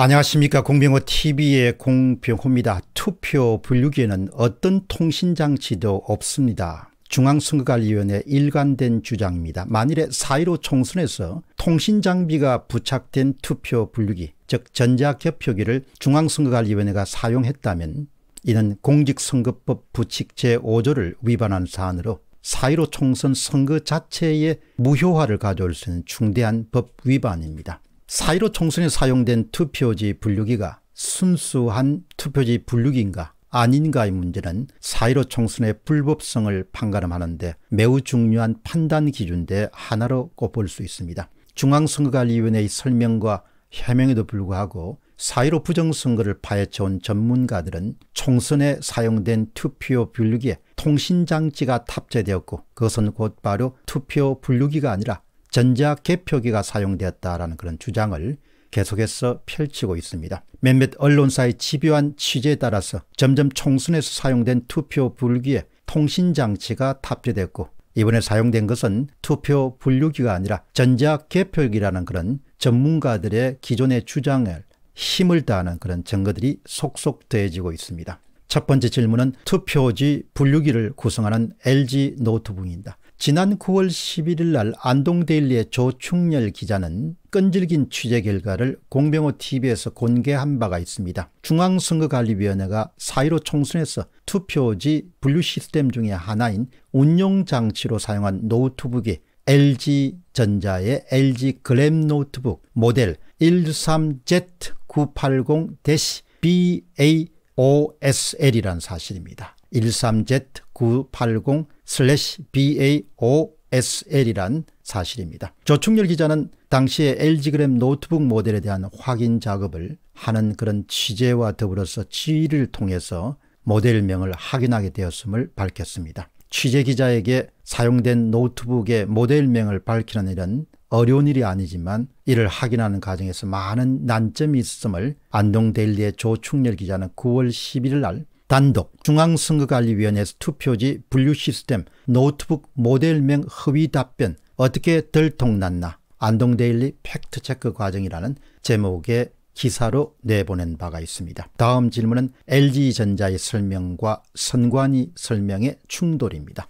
안녕하십니까 공병호 tv의 공병호입니다. 투표 분류기에는 어떤 통신장치도 없습니다. 중앙선거관리위원회 일관된 주장입니다. 만일에 4.15 총선에서 통신장비가 부착된 투표 분류기 즉 전자개표기를 중앙선거관리위원회가 사용했다면 이는 공직선거법 부칙 제5조를 위반한 사안으로 4.15 총선 선거 자체의 무효화를 가져올 수 있는 중대한 법 위반입니다. 사이로 총선에 사용된 투표지 분류기가 순수한 투표지 분류기인가 아닌가의 문제는 사이로 총선의 불법성을 판가름하는데 매우 중요한 판단 기준대 하나로 꼽을 수 있습니다. 중앙선거관리위원회의 설명과 해명에도 불구하고 사이로 부정선거를 파헤쳐온 전문가들은 총선에 사용된 투표 분류기에 통신장치가 탑재되었고 그것은 곧바로 투표 분류기가 아니라 전자 개표기가 사용되었다라는 그런 주장을 계속해서 펼치고 있습니다. 몇몇 언론사의 집요한 취재에 따라서 점점 총선에서 사용된 투표 불기에 통신장치가 탑재됐고 이번에 사용된 것은 투표 분류기가 아니라 전자 개표기라는 그런 전문가들의 기존의 주장을 힘을 다하는 그런 증거들이 속속 더해지고 있습니다. 첫 번째 질문은 투표지 분류기를 구성하는 LG 노트북입니다. 지난 9월 11일 날 안동데일리의 조충렬 기자는 끈질긴 취재 결과를 공병호TV에서 공개한 바가 있습니다. 중앙선거관리위원회가 4.15 총선에서 투표지 분류 시스템 중의 하나인 운용장치로 사용한 노트북이 LG전자의 LG 글램 노트북 모델 13Z980-BAOSL이라는 사실입니다. 13Z 9 8 0 b a o s l 이란 사실입니다. 조충렬 기자는 당시에 LG그램 노트북 모델에 대한 확인 작업을 하는 그런 취재와 더불어서 지휘를 통해서 모델명을 확인하게 되었음을 밝혔습니다. 취재 기자에게 사용된 노트북의 모델명을 밝히는 일은 어려운 일이 아니지만 이를 확인하는 과정에서 많은 난점이 있음을 안동데일리의 조충렬 기자는 9월 11일 날 단독 중앙선거관리위원회에서 투표지 분류 시스템 노트북 모델명 허위 답변 어떻게 들통났나 안동데일리 팩트체크 과정이라는 제목의 기사로 내보낸 바가 있습니다. 다음 질문은 LG전자의 설명과 선관위 설명의 충돌입니다.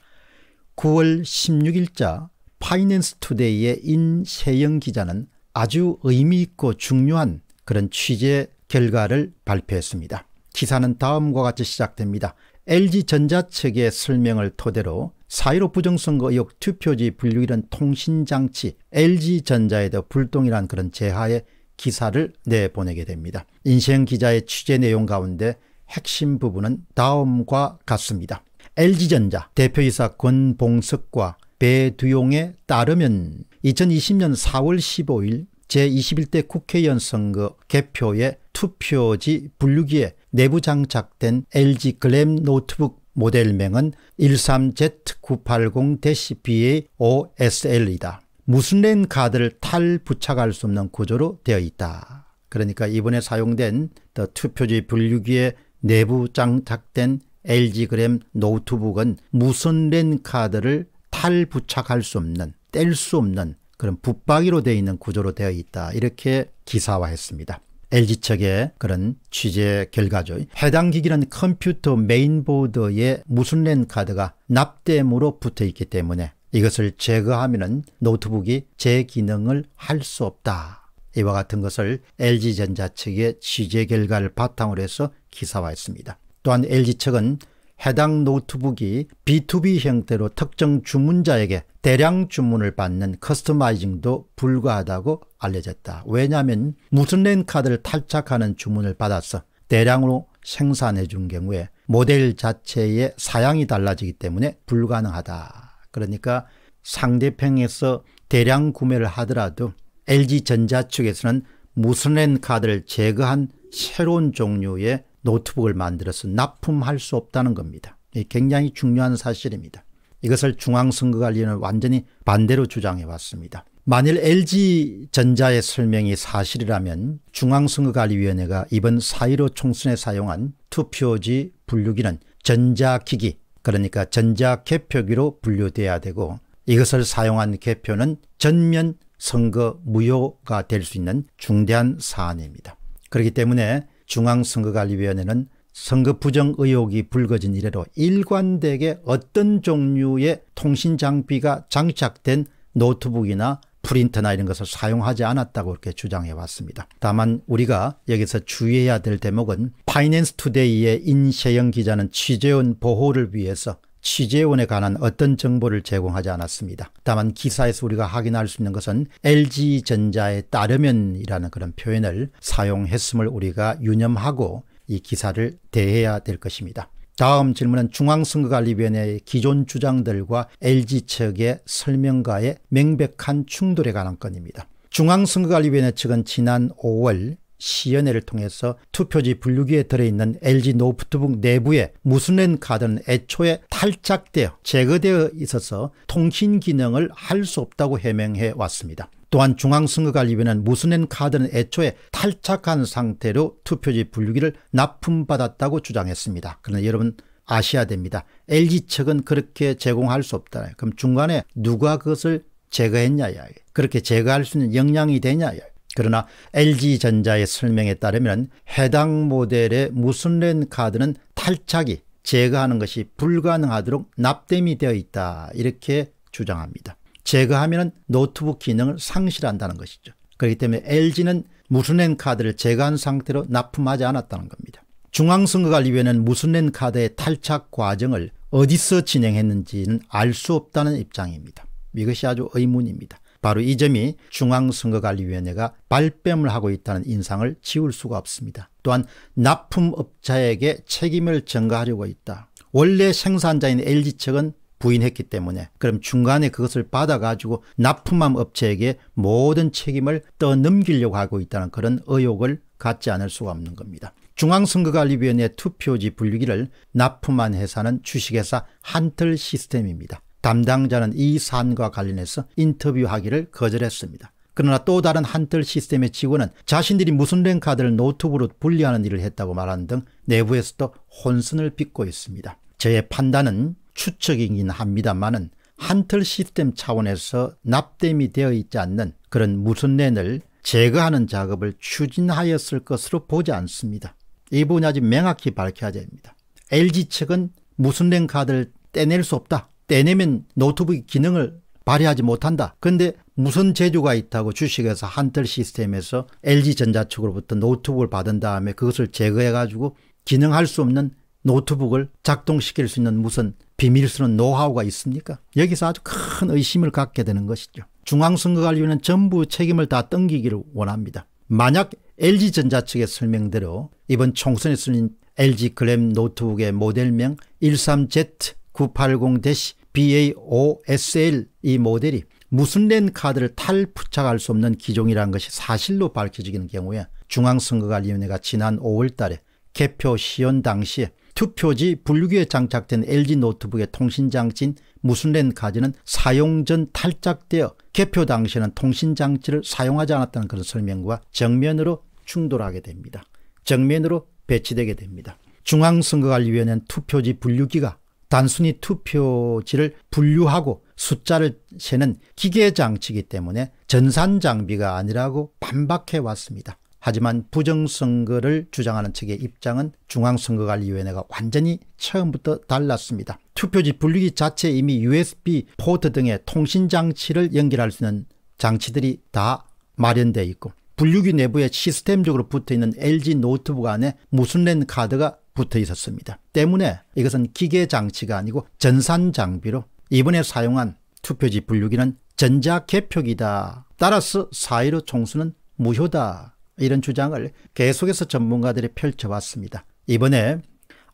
9월 16일자 파이낸스 투데이의 인세영 기자는 아주 의미있고 중요한 그런 취재 결과를 발표했습니다. 기사는 다음과 같이 시작됩니다. LG전자 측의 설명을 토대로 사1로 부정선거 의혹 투표지 분류 이런 통신장치 LG전자에도 불똥이란 그런 제하에 기사를 내보내게 됩니다. 인생 기자의 취재 내용 가운데 핵심 부분은 다음과 같습니다. LG전자 대표이사 권봉석과 배두용에 따르면 2020년 4월 15일 제21대 국회의원 선거 개표의 투표지 분류기에 내부 장착된 LG 글램 노트북 모델명은 1 3 z 9 8 0 b a o s l 이다 무순렌 가드를 탈 부착할 수 없는 구조로 되어 있다. 그러니까 이번에 사용된 투표지 분류기에 내부 장착된 LG 그램 노트북은 무선랜 카드를 탈 부착할 수 없는 뗄 수 없는 그런 붙박이로 되어 있는 구조로 되어 있다 이렇게 기사화했습니다. LG 측의 그런 취재 결과죠. 해당 기기는 컴퓨터 메인보드에 무순랜 카드가 납땜으로 붙어 있기 때문에 이것을 제거하면 노트북이 재기능을 할 수 없다. 이와 같은 것을 LG전자 측의 취재 결과를 바탕으로 해서 기사화했습니다. 또한 LG 측은 해당 노트북이 B2B 형태로 특정 주문자에게 대량 주문을 받는 커스터마이징도 불가하다고 알려졌다. 왜냐하면 무슨 랜카드를 탈착하는 주문을 받아서 대량으로 생산해 준 경우에 모델 자체의 사양이 달라지기 때문에 불가능하다. 그러니까 상대편에서 대량 구매를 하더라도 LG전자 측에서는 무슨 랜카드를 제거한 새로운 종류의 노트북을 만들어서 납품할 수 없다는 겁니다. 예, 굉장히 중요한 사실입니다. 이것을 중앙선거관리는 완전히 반대로 주장해 왔습니다. 만일 LG전자의 설명이 사실이라면 중앙선거관리위원회가 이번 4.15 총선에 사용한 투표지 분류기는 전자기기 그러니까 전자개표기로 분류돼야 되고 이것을 사용한 개표는 전면 선거 무효가 될 수 있는 중대한 사안입니다. 그렇기 때문에 중앙선거관리위원회는 선거 부정 의혹이 불거진 이래로 일관되게 어떤 종류의 통신 장비가 장착된 노트북이나 프린터나 이런 것을 사용하지 않았다고 그렇게 주장해 왔습니다. 다만 우리가 여기서 주의해야 될 대목은 파이낸스 투데이의 인세영 기자는 취재원 보호를 위해서 취재원에 관한 어떤 정보를 제공하지 않았습니다. 다만 기사에서 우리가 확인할 수 있는 것은 LG전자에 따르면이라는 그런 표현을 사용했음을 우리가 유념하고 이 기사를 대해야 될 것입니다. 다음 질문은 중앙선거관리위원회의 기존 주장들과 LG 측의 설명과의 명백한 충돌에 관한 건입니다. 중앙선거관리위원회 측은 지난 5월 시연회를 통해서 투표지 분류기에 들어있는 LG 노프트북 내부에 무수낸 카드는 애초에 탈착되어 제거되어 있어서 통신 기능을 할 수 없다고 해명해 왔습니다. 또한 중앙선거관리위원회는 무스넨 카드는 애초에 탈착한 상태로 투표지 분류기를 납품받았다고 주장했습니다. 그러나 여러분 아셔야 됩니다. LG 측은 그렇게 제공할 수 없다. 그럼 중간에 누가 그것을 제거했냐야. 그렇게 제거할 수 있는 역량이 되냐야. 그러나 LG전자의 설명에 따르면 해당 모델의 무순렌 카드는 탈착이 제거하는 것이 불가능하도록 납땜이 되어 있다 이렇게 주장합니다. 제거하면 노트북 기능을 상실한다는 것이죠. 그렇기 때문에 LG는 무순행 카드를 제거한 상태로 납품하지 않았다는 겁니다. 중앙선거관리위원회는 무순행 카드의 탈착 과정을 어디서 진행했는지는 알 수 없다는 입장입니다. 이것이 아주 의문입니다. 바로 이 점이 중앙선거관리위원회가 발뺌을 하고 있다는 인상을 지울 수가 없습니다. 또한 납품업자에게 책임을 전가하려고 있다. 원래 생산자인 LG 측은 부인했기 때문에 그럼 중간에 그것을 받아가지고 납품함 업체에게 모든 책임을 떠넘기려고 하고 있다는 그런 의혹을 갖지 않을 수가 없는 겁니다. 중앙선거관리위원회 투표지 분류기를 납품한 회사는 주식회사 한틀 시스템입니다. 담당자는 이 사안과 관련해서 인터뷰하기를 거절했습니다. 그러나 또 다른 한틀 시스템의 직원은 자신들이 무슨 랭카드를 노트북으로 분리하는 일을 했다고 말하는 등 내부에서도 혼선을 빚고 있습니다. 저의 판단은 추측이긴 합니다만은 한틀 시스템 차원에서 납땜이 되어 있지 않는 그런 무슨랜을 제거하는 작업을 추진하였을 것으로 보지 않습니다. 이 부분이 아주 명확히 밝혀야 됩니다. LG 측은 무슨랜 카드를 떼낼 수 없다. 떼내면 노트북의 기능을 발휘하지 못한다. 근데 무슨 제조가 있다고 주식에서 한틀 시스템에서 LG전자 측으로부터 노트북을 받은 다음에 그것을 제거해가지고 기능할 수 없는 노트북을 작동시킬 수 있는 무슨 비밀스러운 노하우가 있습니까? 여기서 아주 큰 의심을 갖게 되는 것이죠. 중앙선거관리위는 전부 책임을 다 떠기기를 원합니다. 만약 LG전자 측의 설명대로 이번 총선에 쓰는 LG 글램 노트북의 모델명 13Z980-BA5SL 이 모델이 무슨 랜 카드를 탈부착할 수 없는 기종이라는 것이 사실로 밝혀지는 경우에 중앙선거관리위원회가 지난 5월 달에 개표 시연 당시에 투표지 분류기에 장착된 LG 노트북의 통신장치인 무순렌카드는 사용 전 탈착되어 개표 당시에는 통신장치를 사용하지 않았다는 그런 설명과 정면으로 충돌하게 됩니다. 정면으로 배치되게 됩니다. 중앙선거관리위원회는 투표지 분류기가 단순히 투표지를 분류하고 숫자를 세는 기계장치이기 때문에 전산장비가 아니라고 반박해 왔습니다. 하지만 부정선거를 주장하는 측의 입장은 중앙선거관리위원회가 완전히 처음부터 달랐습니다. 투표지 분류기 자체에 이미 USB 포트 등의 통신장치를 연결할 수 있는 장치들이 다 마련되어 있고 분류기 내부에 시스템적으로 붙어있는 LG 노트북 안에 무순랜 카드가 붙어 있었습니다. 때문에 이것은 기계 장치가 아니고 전산 장비로 이번에 사용한 투표지 분류기는 전자 개표기다. 따라서 4.15 총수는 무효다. 이런 주장을 계속해서 전문가들이 펼쳐왔습니다. 이번에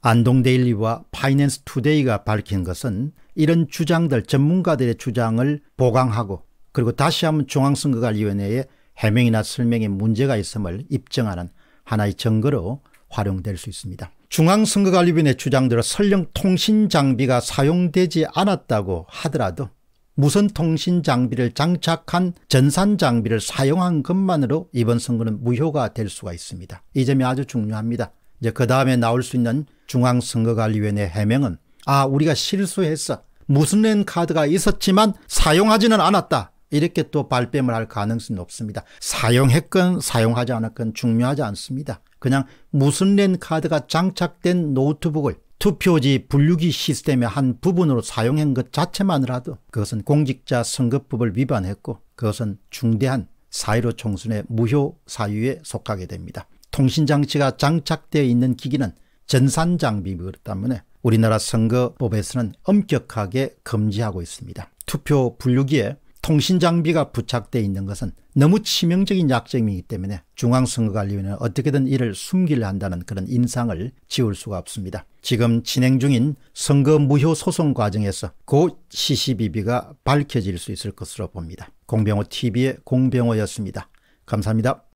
안동데일리와 파이낸스투데이가 밝힌 것은 이런 주장들 전문가들의 주장을 보강하고 그리고 다시 한번 중앙선거관리위원회의 해명이나 설명에 문제가 있음을 입증하는 하나의 증거로 활용될 수 있습니다. 중앙선거관리위원회 주장대로 설령 통신장비가 사용되지 않았다고 하더라도 무선 통신 장비를 장착한 전산 장비를 사용한 것만으로 이번 선거는 무효가 될 수가 있습니다. 이 점이 아주 중요합니다. 이제 그 다음에 나올 수 있는 중앙선거관리위원회 해명은 아 우리가 실수했어. 무슨랜 카드가 있었지만 사용하지는 않았다. 이렇게 또 발뺌을 할 가능성이 높습니다. 사용했건 사용하지 않았건 중요하지 않습니다. 그냥 무슨 랜 카드가 장착된 노트북을 투표지 분류기 시스템의 한 부분으로 사용한 것자체만으로도 그것은 공직자 선거법을 위반했고 그것은 중대한 사1로 총선의 무효 사유에 속하게 됩니다. 통신장치가 장착되어 있는 기기는 전산 장비이기 때문에 우리나라 선거법에서는 엄격하게 금지하고 있습니다. 투표 분류기에 통신 장비가 부착돼 있는 것은 너무 치명적인 약점이기 때문에 중앙선거관리위원회는 어떻게든 이를 숨기려 한다는 그런 인상을 지울 수가 없습니다. 지금 진행 중인 선거 무효 소송 과정에서 곧 CCBB가 밝혀질 수 있을 것으로 봅니다. 공병호 TV의 공병호였습니다. 감사합니다.